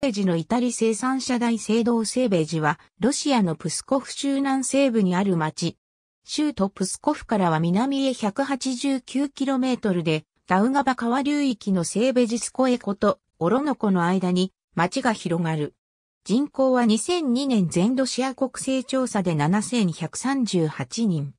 ベージのイタリ生産者大聖堂セーベージは、ロシアのプスコフ州南西部にある町。州都プスコフからは南へ 189km で、ダウガバ川流域のセーベジスコエコとオロノコの間に町が広がる。人口は2002年全ロシア国勢調査で7138人。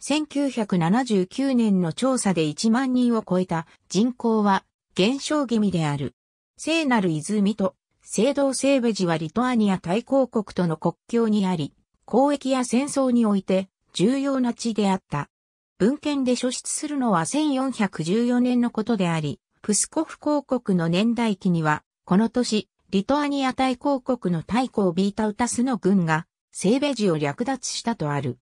1979年の調査で1万人を超えた人口は減少気味である。聖なる泉と聖堂セーベジはリトアニア大公国との国境にあり、交易や戦争において重要な地であった。文献で書出するのは1414年のことであり、プスコフ公国の年代記には、この年、リトアニア大公国の大公ビータウタスの軍が、セーベジを略奪したとある。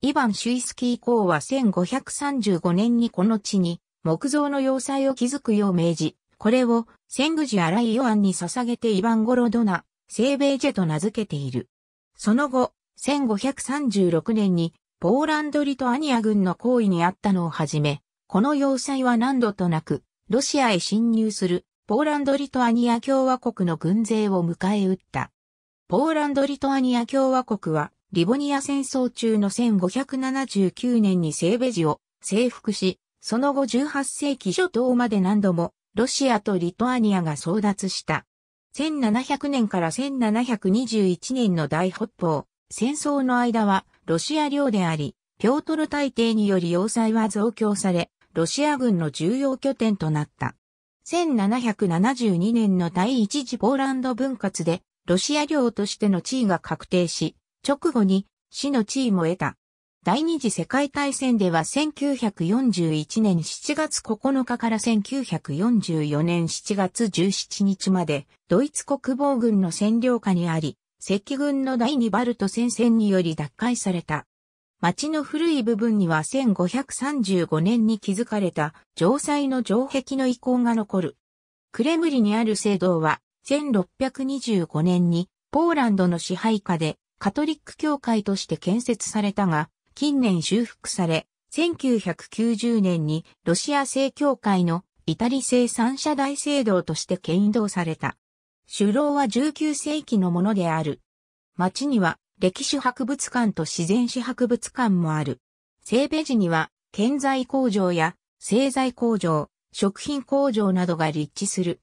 イヴァン・シュイスキー公は1535年にこの地に木造の要塞を築くよう命じ、これを、セングジアライヨアンに捧げてイヴァンゴロドナ、セーベージェと名付けている。その後、1536年に、ポーランドリトアニア軍の行為にあったのをはじめ、この要塞は何度となく、ロシアへ侵入する、ポーランドリトアニア共和国の軍勢を迎え撃った。ポーランドリトアニア共和国は、リボニア戦争中の1579年にセーベジを征服し、その後18世紀初頭まで何度もロシアとリトアニアが争奪した。1700年から1721年の大北方、戦争の間はロシア領であり、ピョートル大帝により要塞は増強され、ロシア軍の重要拠点となった。1772年の第一次ポーランド分割で、ロシア領としての地位が確定し、直後に死の地位も得た。第二次世界大戦では1941年7月9日から1944年7月17日までドイツ国防軍の占領下にあり、赤軍の第二バルト戦線により奪回された。町の古い部分には1535年に築かれた城塞の城壁の遺構が残る。クレムリにある聖堂は1625年にポーランドの支配下でカトリック教会として建設されたが、近年修復され、1990年にロシア正教会のイタリ製三社大聖堂として建造された。首楼は19世紀のものである。町には歴史博物館と自然史博物館もある。西米寺には建材工場や製材工場、食品工場などが立地する。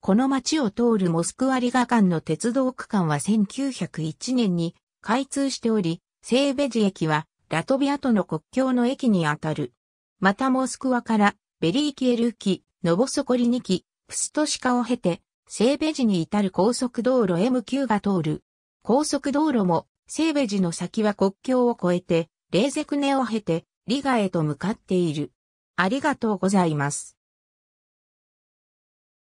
この町を通るモスクワリガ間の鉄道区間は1901年に開通しており、西米寺駅はラトビアとの国境の駅にあたる。またモスクワからベリーキエル機、ノボソコリニ機、プストシカを経て、セーベジに至る高速道路 M9 が通る。高速道路も、セーベジの先は国境を越えて、レーゼクネを経て、リガへと向かっている。ありがとうございます。